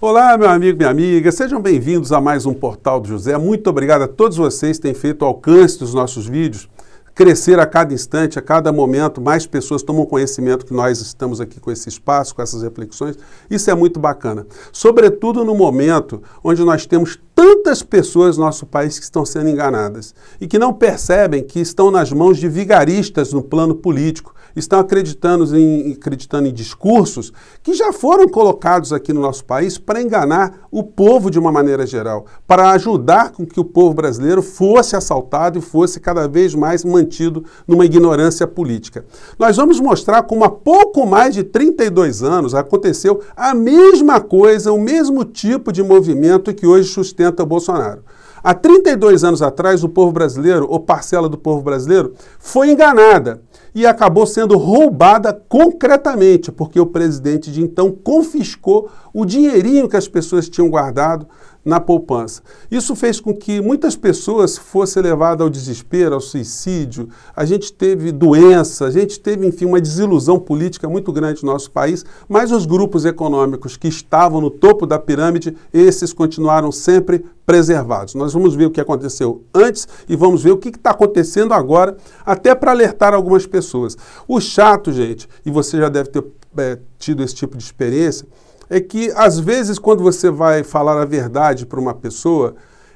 Olá, meu amigo, minha amiga, sejam bem-vindos a mais um Portal do José. Muito obrigado a todos vocês que têm feito o alcance dos nossos vídeos crescer a cada instante, a cada momento, mais pessoas tomam conhecimento que nós estamos aqui com esse espaço, com essas reflexões. Isso é muito bacana. Sobretudo no momento onde nós temos tantas pessoas no nosso país que estão sendo enganadas e que não percebem que estão nas mãos de vigaristas no plano político, estão acreditando em, acreditando em discursos que já foram colocados aqui no nosso país para enganar o povo de uma maneira geral, para ajudar com que o povo brasileiro fosse assaltado e fosse cada vez mais mantido numa ignorância política. Nós vamos mostrar como há pouco mais de 32 anos aconteceu a mesma coisa, o mesmo tipo de movimento que hoje sustenta alimenta é Bolsonaro. Há 32 anos atrás, o povo brasileiro, ou parcela do povo brasileiro, foi enganada e acabou sendo roubada concretamente, porque o presidente de então confiscou o dinheirinho que as pessoas tinham guardado na poupança. Isso fez com que muitas pessoas fossem levadas ao desespero, ao suicídio. A gente teve doença, a gente teve, enfim, uma desilusão política muito grande no nosso país, mas os grupos econômicos que estavam no topo da pirâmide, esses continuaram sempre preservados. Nós vamos ver o que aconteceu antes e vamos ver o que está acontecendo agora, até para alertar algumas pessoas. O chato, gente, e você já deve ter é, tido esse tipo de experiência, é que, às vezes, quando você vai falar a verdade para uma pessoa,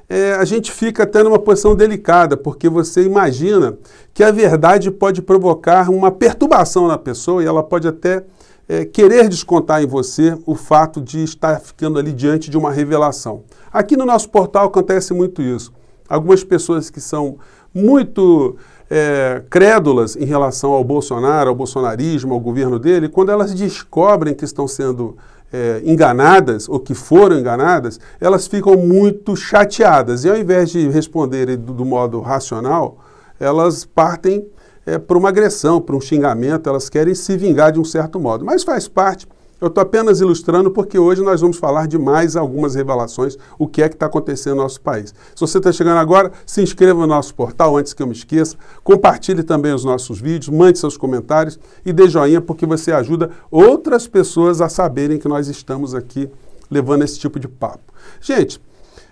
é, a gente fica até numa posição delicada, porque você imagina que a verdade pode provocar uma perturbação na pessoa e ela pode até é, querer descontar em você o fato de estar ficando ali diante de uma revelação. Aqui no nosso portal acontece muito isso. Algumas pessoas que são muito é, crédulas em relação ao Bolsonaro, ao bolsonarismo, ao governo dele, quando elas descobrem que estão sendo é, enganadas ou que foram enganadas, elas ficam muito chateadas. E ao invés de responderem do, do modo racional, elas partem é, para uma agressão, para um xingamento, elas querem se vingar de um certo modo. Mas faz parte eu estou apenas ilustrando porque hoje nós vamos falar de mais algumas revelações, o que é que está acontecendo no nosso país. Se você está chegando agora, se inscreva no nosso portal antes que eu me esqueça, compartilhe também os nossos vídeos, mande seus comentários e dê joinha porque você ajuda outras pessoas a saberem que nós estamos aqui levando esse tipo de papo. Gente,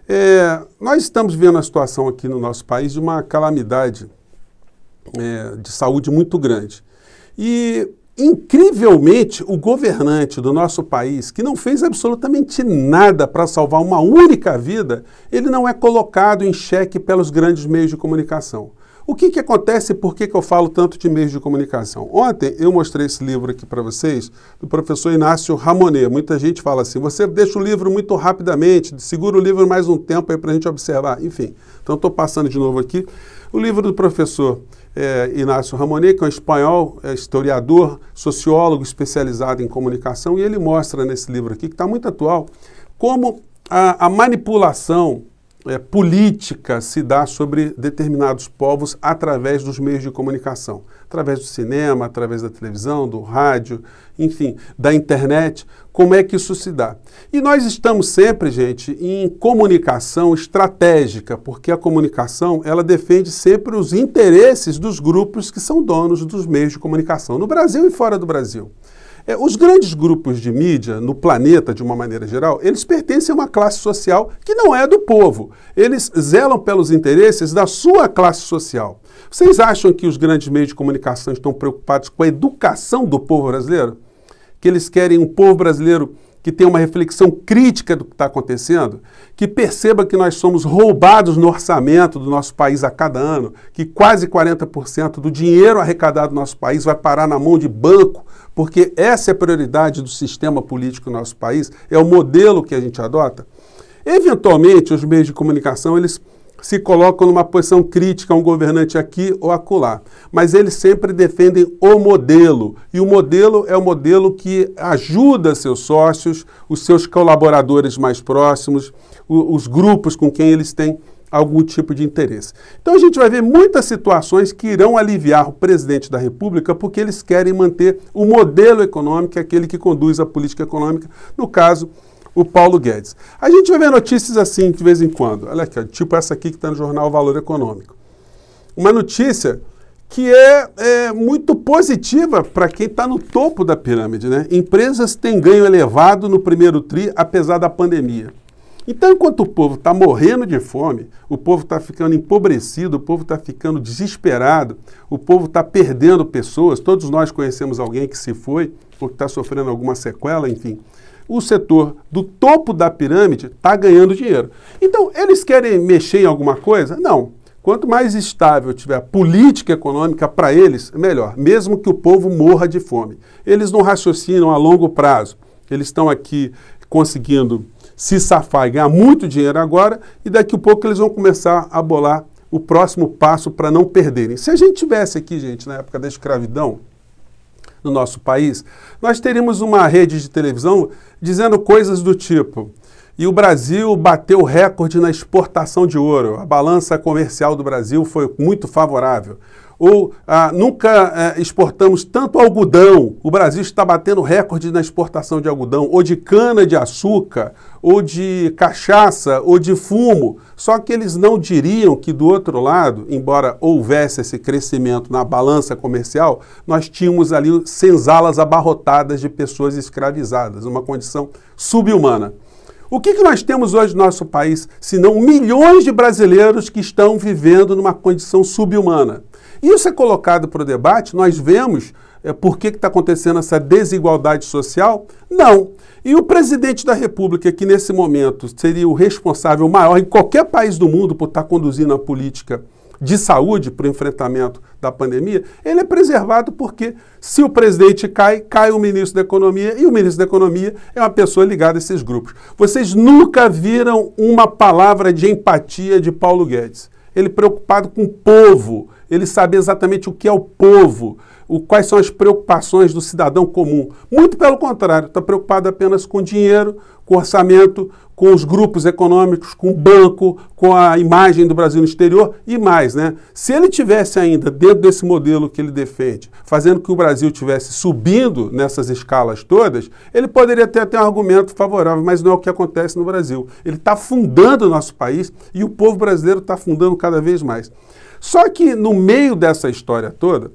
é, nós estamos vendo a situação aqui no nosso país de uma calamidade é, de saúde muito grande. E Incrivelmente, o governante do nosso país, que não fez absolutamente nada para salvar uma única vida, ele não é colocado em xeque pelos grandes meios de comunicação. O que, que acontece e por que, que eu falo tanto de meios de comunicação? Ontem eu mostrei esse livro aqui para vocês, do professor Inácio Ramonet. Muita gente fala assim, você deixa o livro muito rapidamente, segura o livro mais um tempo aí para a gente observar. Enfim, então estou passando de novo aqui. O livro do professor é, Inácio Ramonet, que é um espanhol, é historiador, sociólogo especializado em comunicação, e ele mostra nesse livro aqui, que está muito atual, como a, a manipulação é, política se dá sobre determinados povos através dos meios de comunicação, através do cinema, através da televisão, do rádio, enfim, da internet. Como é que isso se dá? E nós estamos sempre, gente, em comunicação estratégica, porque a comunicação ela defende sempre os interesses dos grupos que são donos dos meios de comunicação no Brasil e fora do Brasil. É, os grandes grupos de mídia no planeta, de uma maneira geral, eles pertencem a uma classe social que não é do povo. Eles zelam pelos interesses da sua classe social. Vocês acham que os grandes meios de comunicação estão preocupados com a educação do povo brasileiro? Que eles querem um povo brasileiro que tenha uma reflexão crítica do que está acontecendo, que perceba que nós somos roubados no orçamento do nosso país a cada ano, que quase 40% do dinheiro arrecadado no nosso país vai parar na mão de banco, porque essa é a prioridade do sistema político do nosso país, é o modelo que a gente adota. Eventualmente, os meios de comunicação, eles se colocam numa posição crítica a um governante aqui ou acolá, mas eles sempre defendem o modelo, e o modelo é o modelo que ajuda seus sócios, os seus colaboradores mais próximos, os grupos com quem eles têm algum tipo de interesse. Então a gente vai ver muitas situações que irão aliviar o presidente da República porque eles querem manter o modelo econômico, aquele que conduz a política econômica, no caso o Paulo Guedes. A gente vai ver notícias assim de vez em quando. Olha aqui, tipo essa aqui que está no jornal Valor Econômico. Uma notícia que é, é muito positiva para quem está no topo da pirâmide. Né? Empresas têm ganho elevado no primeiro TRI, apesar da pandemia. Então, enquanto o povo está morrendo de fome, o povo está ficando empobrecido, o povo está ficando desesperado, o povo está perdendo pessoas. Todos nós conhecemos alguém que se foi ou que está sofrendo alguma sequela, enfim o setor do topo da pirâmide está ganhando dinheiro. Então, eles querem mexer em alguma coisa? Não. Quanto mais estável tiver a política econômica para eles, melhor, mesmo que o povo morra de fome. Eles não raciocinam a longo prazo. Eles estão aqui conseguindo se safar e ganhar muito dinheiro agora, e daqui a pouco eles vão começar a bolar o próximo passo para não perderem. Se a gente tivesse aqui, gente, na época da escravidão, no nosso país, nós teríamos uma rede de televisão dizendo coisas do tipo: e o Brasil bateu recorde na exportação de ouro. A balança comercial do Brasil foi muito favorável ou ah, nunca eh, exportamos tanto algodão. O Brasil está batendo recorde na exportação de algodão, ou de cana de açúcar, ou de cachaça, ou de fumo. Só que eles não diriam que do outro lado, embora houvesse esse crescimento na balança comercial, nós tínhamos ali senzalas abarrotadas de pessoas escravizadas, uma condição subhumana. O que, que nós temos hoje no nosso país, senão milhões de brasileiros que estão vivendo numa condição subhumana? Isso é colocado para o debate, nós vemos é, por que está acontecendo essa desigualdade social? Não. E o presidente da República, que nesse momento seria o responsável maior em qualquer país do mundo por estar tá conduzindo a política de saúde para o enfrentamento da pandemia, ele é preservado porque se o presidente cai, cai o ministro da Economia e o ministro da Economia é uma pessoa ligada a esses grupos. Vocês nunca viram uma palavra de empatia de Paulo Guedes. Ele preocupado com o povo, ele sabe exatamente o que é o povo, o, quais são as preocupações do cidadão comum. Muito pelo contrário, está preocupado apenas com dinheiro, com orçamento, com os grupos econômicos, com o banco, com a imagem do Brasil no exterior e mais, né? Se ele tivesse ainda dentro desse modelo que ele defende, fazendo que o Brasil tivesse subindo nessas escalas todas, ele poderia ter até um argumento favorável, mas não é o que acontece no Brasil. Ele está fundando o nosso país e o povo brasileiro está fundando cada vez mais. Só que no meio dessa história toda,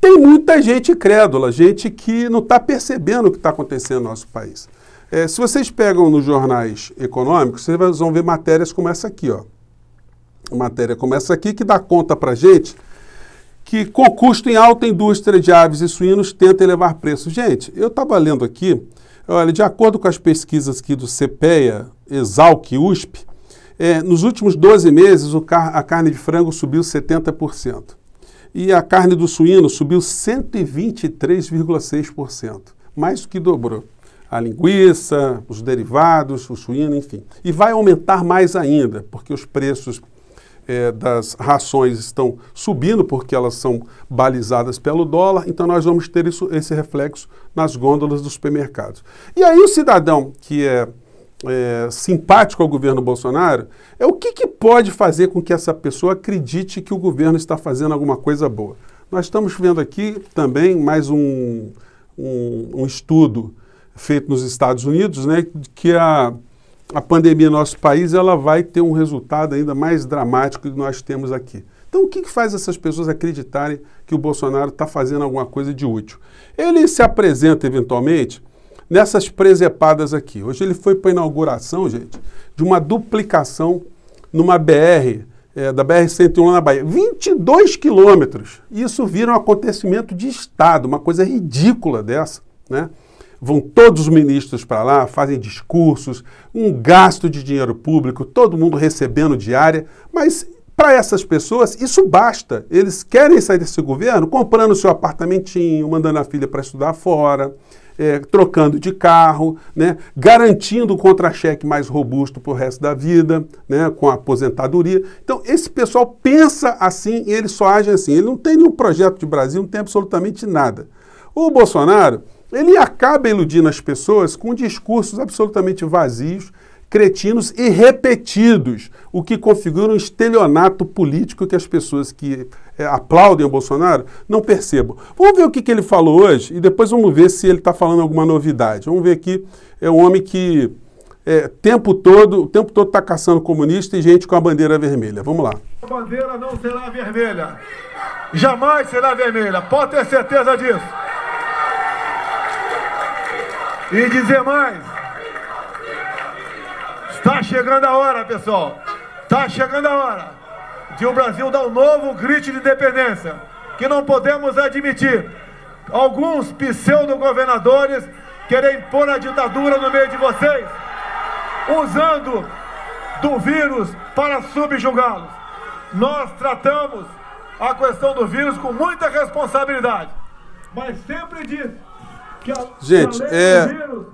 tem muita gente crédula, gente que não está percebendo o que está acontecendo no nosso país. É, se vocês pegam nos jornais econômicos, vocês vão ver matérias como essa aqui, ó. matéria como essa aqui que dá conta para gente que com custo em alta indústria de aves e suínos tenta elevar preços. Gente, eu estava lendo aqui, olha, de acordo com as pesquisas aqui do CPEA, Exalc e USP, é, nos últimos 12 meses, car a carne de frango subiu 70%. E a carne do suíno subiu 123,6%. Mais do que dobrou. A linguiça, os derivados, o suíno, enfim. E vai aumentar mais ainda, porque os preços é, das rações estão subindo, porque elas são balizadas pelo dólar, então nós vamos ter isso, esse reflexo nas gôndolas dos supermercados. E aí o cidadão que é é, simpático ao governo Bolsonaro é o que, que pode fazer com que essa pessoa acredite que o governo está fazendo alguma coisa boa. Nós estamos vendo aqui também mais um, um, um estudo feito nos Estados Unidos, né, que a, a pandemia no nosso país ela vai ter um resultado ainda mais dramático que nós temos aqui. Então, o que, que faz essas pessoas acreditarem que o Bolsonaro está fazendo alguma coisa de útil? Ele se apresenta eventualmente nessas presepadas aqui. Hoje ele foi para a inauguração, gente, de uma duplicação numa BR, é, da BR-101 na Bahia. 22 quilômetros! Isso vira um acontecimento de Estado, uma coisa ridícula dessa, né? Vão todos os ministros para lá, fazem discursos, um gasto de dinheiro público, todo mundo recebendo diária, mas para essas pessoas, isso basta. Eles querem sair desse governo comprando seu apartamentinho, mandando a filha para estudar fora, é, trocando de carro, né, garantindo o contra-cheque mais robusto para o resto da vida, né, com a aposentadoria. Então, esse pessoal pensa assim e ele só age assim. Ele não tem nenhum projeto de Brasil, não tem absolutamente nada. O Bolsonaro, ele acaba iludindo as pessoas com discursos absolutamente vazios cretinos e repetidos, o que configura um estelionato político que as pessoas que é, aplaudem o Bolsonaro não percebam. Vamos ver o que, que ele falou hoje e depois vamos ver se ele está falando alguma novidade. Vamos ver aqui, é um homem que é, tempo todo, o tempo todo está caçando comunista e gente com a bandeira vermelha. Vamos lá. A bandeira não será vermelha. Jamais será vermelha. Pode ter certeza disso. E dizer mais. Tá chegando a hora, pessoal. Tá chegando a hora de o Brasil dar um novo grito de independência, que não podemos admitir alguns pseudo-governadores querer impor a ditadura no meio de vocês, usando do vírus para subjugá-los. Nós tratamos a questão do vírus com muita responsabilidade, mas sempre disse que a, Gente, a é, vírus,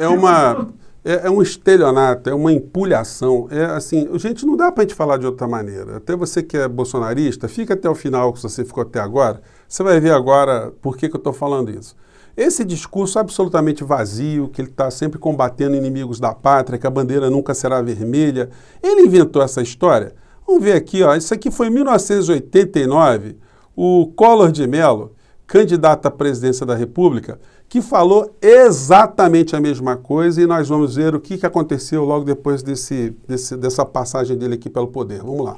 é, é uma é, é, um estelionato, é uma empulhação. É assim, gente, não dá para a gente falar de outra maneira. Até você que é bolsonarista, fica até o final, se você ficou até agora, você vai ver agora por que, que eu estou falando isso. Esse discurso absolutamente vazio, que ele está sempre combatendo inimigos da pátria, que a bandeira nunca será vermelha, ele inventou essa história. Vamos ver aqui, ó, isso aqui foi em 1989, o Collor de Mello, candidato à presidência da República, que falou exatamente a mesma coisa e nós vamos ver o que, que aconteceu logo depois desse, desse, dessa passagem dele aqui pelo poder. Vamos lá.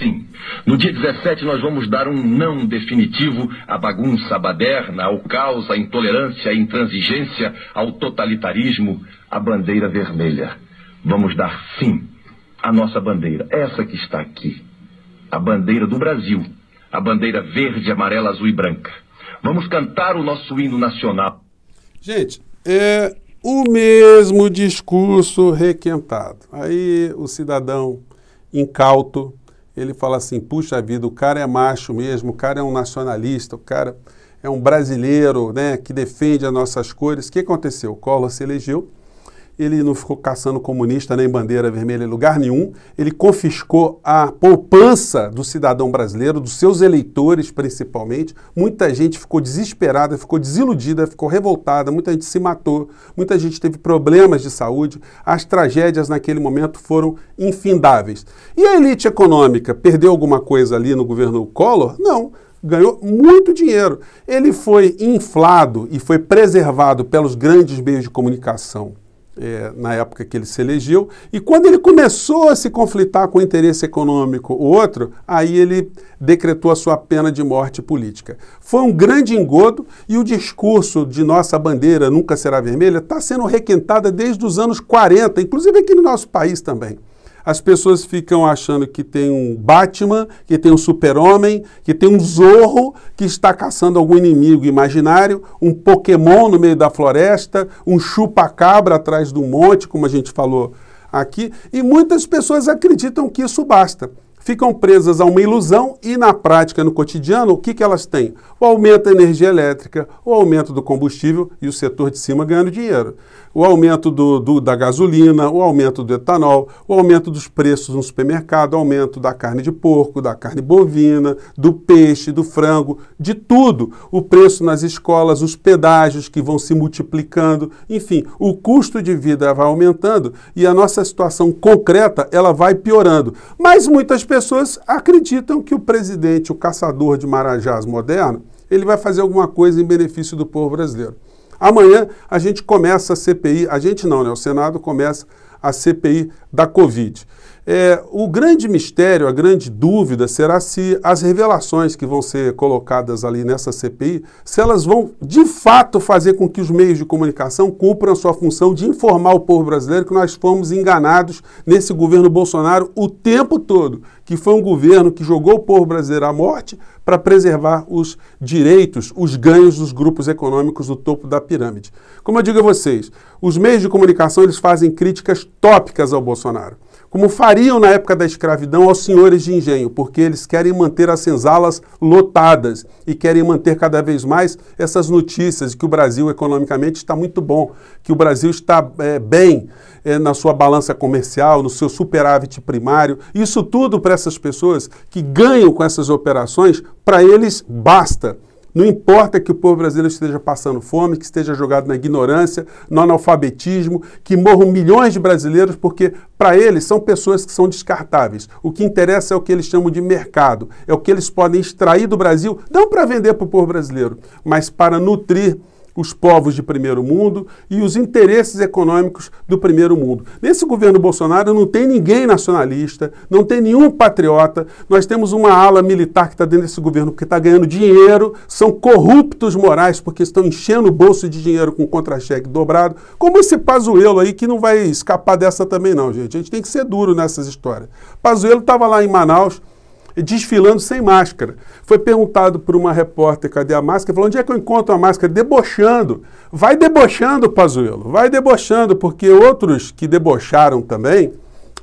Sim. No dia 17 nós vamos dar um não definitivo à bagunça baderna, ao caos, à intolerância, à intransigência, ao totalitarismo, à bandeira vermelha. Vamos dar sim à nossa bandeira, essa que está aqui. A bandeira do Brasil, a bandeira verde, amarela, azul e branca. Vamos cantar o nosso hino nacional. Gente, é o mesmo discurso requentado. Aí o cidadão incauto, ele fala assim: puxa vida, o cara é macho mesmo, o cara é um nacionalista, o cara é um brasileiro né, que defende as nossas cores. O que aconteceu? O Collor se elegeu ele não ficou caçando comunista nem bandeira vermelha em lugar nenhum, ele confiscou a poupança do cidadão brasileiro, dos seus eleitores principalmente. Muita gente ficou desesperada, ficou desiludida, ficou revoltada, muita gente se matou, muita gente teve problemas de saúde. As tragédias naquele momento foram infindáveis. E a elite econômica perdeu alguma coisa ali no governo Collor? Não ganhou muito dinheiro. Ele foi inflado e foi preservado pelos grandes meios de comunicação é, na época que ele se elegeu. E quando ele começou a se conflitar com o interesse econômico o outro, aí ele decretou a sua pena de morte política. Foi um grande engodo e o discurso de nossa bandeira nunca será vermelha está sendo requentada desde os anos 40, inclusive aqui no nosso país também as pessoas ficam achando que tem um Batman, que tem um super-homem, que tem um Zorro que está caçando algum inimigo imaginário, um Pokémon no meio da floresta, um chupa-cabra atrás do monte, como a gente falou aqui, e muitas pessoas acreditam que isso basta ficam presas a uma ilusão e, na prática, no cotidiano, o que, que elas têm? O aumento da energia elétrica, o aumento do combustível e o setor de cima ganhando dinheiro. O aumento do, do da gasolina, o aumento do etanol, o aumento dos preços no supermercado, o aumento da carne de porco, da carne bovina, do peixe, do frango, de tudo. O preço nas escolas, os pedágios que vão se multiplicando, enfim, o custo de vida vai aumentando e a nossa situação concreta ela vai piorando. Mas muitas pessoas acreditam que o presidente, o caçador de marajás moderno, ele vai fazer alguma coisa em benefício do povo brasileiro. Amanhã a gente começa a CPI, a gente não, né? O Senado começa a CPI da Covid. É, o grande mistério, a grande dúvida será se as revelações que vão ser colocadas ali nessa CPI, se elas vão de fato fazer com que os meios de comunicação cumpram a sua função de informar o povo brasileiro que nós fomos enganados nesse governo Bolsonaro o tempo todo, que foi um governo que jogou o povo brasileiro à morte para preservar os direitos, os ganhos dos grupos econômicos do topo da pirâmide. Como eu digo a vocês, os meios de comunicação eles fazem críticas tópicas ao Bolsonaro como fariam na época da escravidão aos senhores de engenho, porque eles querem manter as senzalas lotadas e querem manter cada vez mais essas notícias de que o Brasil economicamente está muito bom, que o Brasil está é, bem é, na sua balança comercial, no seu superávit primário. Isso tudo para essas pessoas que ganham com essas operações, para eles basta. Não importa que o povo brasileiro esteja passando fome, que esteja jogado na ignorância, no analfabetismo, que morram milhões de brasileiros, porque para eles são pessoas que são descartáveis. O que interessa é o que eles chamam de mercado, é o que eles podem extrair do Brasil, não para vender para o povo brasileiro, mas para nutrir os povos de primeiro mundo e os interesses econômicos do primeiro mundo. Nesse governo Bolsonaro não tem ninguém nacionalista, não tem nenhum patriota. Nós temos uma ala militar que está dentro desse governo porque está ganhando dinheiro, são corruptos morais porque estão enchendo o bolso de dinheiro com contra-cheque dobrado, como esse Pazuello aí que não vai escapar dessa também não, gente. A gente tem que ser duro nessas histórias. Pazuello estava lá em Manaus desfilando sem máscara. Foi perguntado por uma repórter, cadê a máscara? Falou, onde é que eu encontro a máscara? Debochando. Vai debochando, Pazuello, vai debochando, porque outros que debocharam também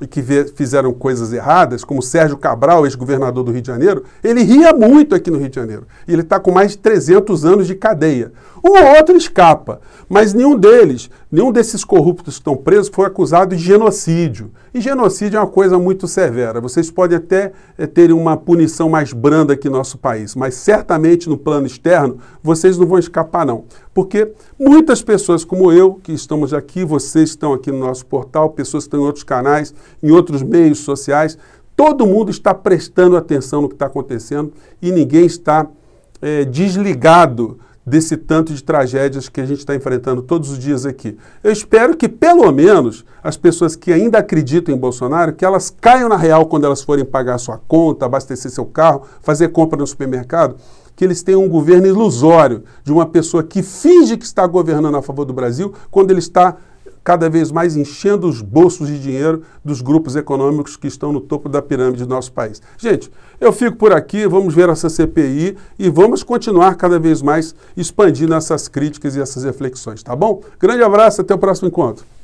e que fizeram coisas erradas, como Sérgio Cabral, ex-governador do Rio de Janeiro, ele ria muito aqui no Rio de Janeiro. E ele está com mais de 300 anos de cadeia. O outro escapa, mas nenhum deles, nenhum desses corruptos que estão presos foi acusado de genocídio. E genocídio é uma coisa muito severa. Vocês podem até é, ter uma punição mais branda aqui no nosso país, mas certamente no plano externo vocês não vão escapar não. Porque muitas pessoas como eu, que estamos aqui, vocês estão aqui no nosso portal, pessoas que estão em outros canais, em outros meios sociais, todo mundo está prestando atenção no que está acontecendo e ninguém está é, desligado desse tanto de tragédias que a gente está enfrentando todos os dias aqui. Eu espero que, pelo menos, as pessoas que ainda acreditam em Bolsonaro, que elas caiam na real quando elas forem pagar sua conta, abastecer seu carro, fazer compra no supermercado, que eles tenham um governo ilusório de uma pessoa que finge que está governando a favor do Brasil quando ele está cada vez mais enchendo os bolsos de dinheiro dos grupos econômicos que estão no topo da pirâmide do nosso país. Gente, eu fico por aqui, vamos ver essa CPI e vamos continuar cada vez mais expandindo essas críticas e essas reflexões, tá bom? Grande abraço, até o próximo encontro.